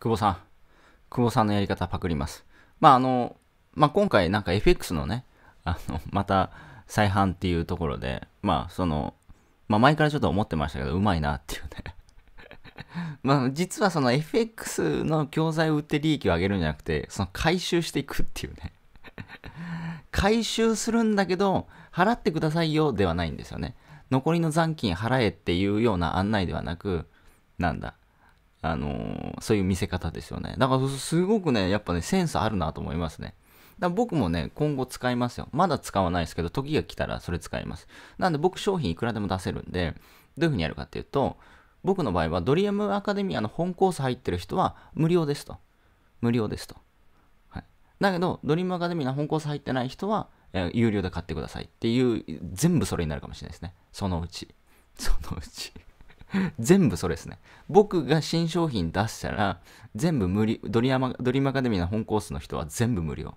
久保さん、久保さんのやり方パクります。まあ、あの、まあ、今回なんか FX のね、あの、また再販っていうところで、まあ、その、まあ、前からちょっと思ってましたけど、うまいなっていうね まあ、実はその FX の教材を売って利益を上げるんじゃなくて、その回収していくっていうね 回収するんだけど、払ってくださいよではないんですよね。残りの残金払えっていうような案内ではなく、なんだ。あのー、そういう見せ方ですよね。だからすごくね、やっぱね、センスあるなと思いますね。だ僕もね、今後使いますよ。まだ使わないですけど、時が来たらそれ使います。なんで僕商品いくらでも出せるんで、どういうふうにやるかっていうと、僕の場合はドリームアカデミアの本コース入ってる人は無料ですと。無料ですと。はい、だけど、ドリームアカデミアの本コース入ってない人は、えー、有料で買ってくださいっていう、全部それになるかもしれないですね。そのうち。そのうち 全部それですね。僕が新商品出したら、全部無理、ドリアマドリームアカデミーの本コースの人は全部無料。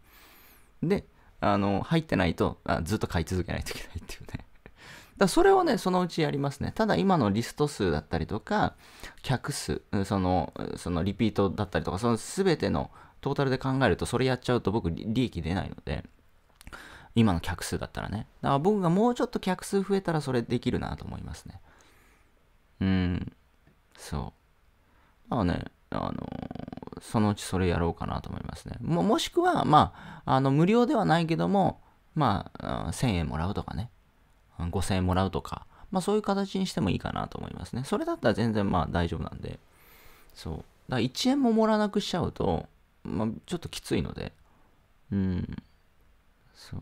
で、あの、入ってないとあ、ずっと買い続けないといけないっていうね。だそれをね、そのうちやりますね。ただ今のリスト数だったりとか、客数、その、そのリピートだったりとか、その全てのトータルで考えると、それやっちゃうと僕、利益出ないので、今の客数だったらね。だから僕がもうちょっと客数増えたらそれできるなと思いますね。うん、そう。まあね、あのー、そのうちそれやろうかなと思いますね。ももしくは、まあ、あの無料ではないけども、まあ、1000円もらうとかね、5000円もらうとか、まあそういう形にしてもいいかなと思いますね。それだったら全然まあ大丈夫なんで、そう。だから1円ももらわなくしちゃうと、まあちょっときついので、うん、そう。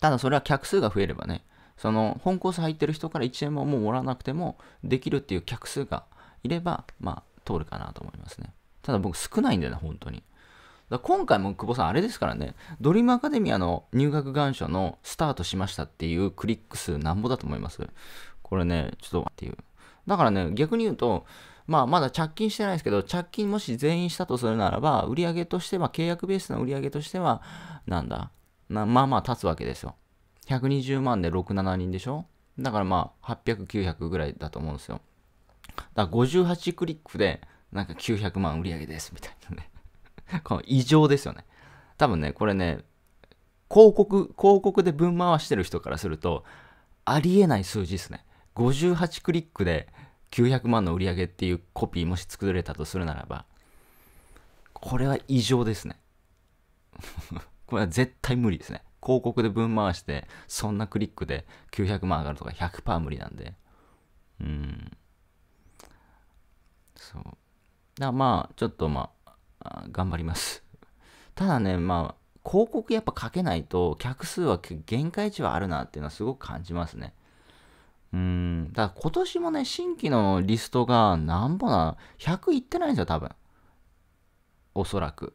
ただそれは客数が増えればね、その本コース入ってる人から1円ももうもらわなくてもできるっていう客数がいれば、まあ、通るかなと思いますね。ただ僕少ないんだよね、本当に。だ今回も久保さん、あれですからね、ドリームアカデミアの入学願書のスタートしましたっていうクリック数なんぼだと思います。これね、ちょっとっていう。だからね、逆に言うと、まあ、まだ着金してないですけど、着金もし全員したとするならば、売上としては、契約ベースの売上としては、なんだ、まあまあ立つわけですよ。120万で6、7人でしょだからまあ、800、900ぐらいだと思うんですよ。だから58クリックで、なんか900万売り上げです、みたいなね この異常ですよね。多分ね、これね、広告、広告で分回してる人からすると、ありえない数字ですね。58クリックで900万の売り上げっていうコピーもし作れたとするならば、これは異常ですね。これは絶対無理ですね。広告で分回して、そんなクリックで900万上がるとか100%無理なんで。うん。そう。だまあ、ちょっとまあ、頑張ります。ただね、まあ、広告やっぱかけないと、客数は限界値はあるなっていうのはすごく感じますね。うん。だから今年もね、新規のリストがなんぼな、100いってないんですよ、多分。おそらく。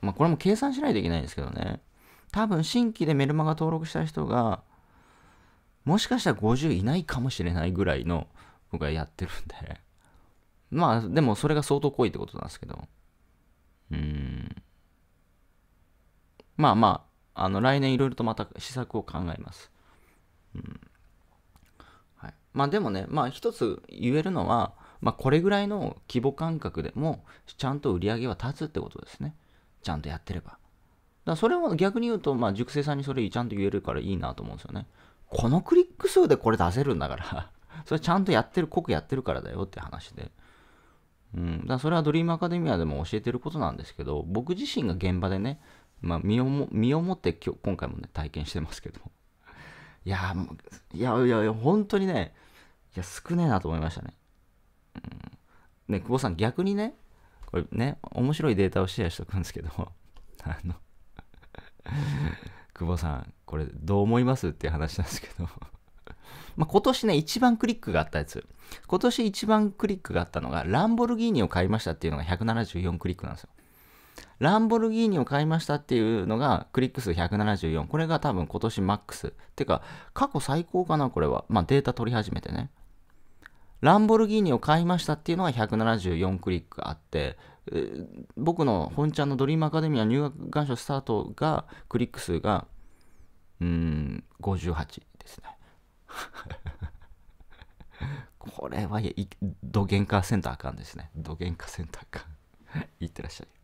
まあ、これも計算しないといけないんですけどね。多分新規でメルマガ登録した人が、もしかしたら50いないかもしれないぐらいの僕はやってるんで。まあ、でもそれが相当濃いってことなんですけど。うん。まあまあ、あの、来年いろいろとまた施策を考えます。うん。はい。まあでもね、まあ一つ言えるのは、まあこれぐらいの規模感覚でも、ちゃんと売り上げは立つってことですね。ちゃんとやってれば。だそれも逆に言うと、まあ、熟成さんにそれちゃんと言えるからいいなと思うんですよね。このクリック数でこれ出せるんだから それちゃんとやってる、濃くやってるからだよって話で。うん、だそれはドリームアカデミアでも教えてることなんですけど、僕自身が現場でね、まあ、身をも身をもって今日今回もね、体験してますけど。いやいやいやいや、本当にね、いや、少ねえなと思いましたね。うん、ね、久保さん、逆にね、これね、面白いデータをシェアしておくんですけど、あの、久保さん、これどう思いますっていう話なんですけど ま今年ね、一番クリックがあったやつ。今年一番クリックがあったのが、ランボルギーニを買いましたっていうのが174クリックなんですよ。ランボルギーニを買いましたっていうのがクリック数174。これが多分今年マックス。ってか、過去最高かな、これは。まあ、データ取り始めてね。ランボルギーニを買いましたっていうのが174クリックあって、え僕の本ちゃんのドリームアカデミア入学願書スタートが、クリック数が、うん、58ですね。これは、い、どげんかセンターあかんですね。どげんかセンターあかん。いってらっしゃい。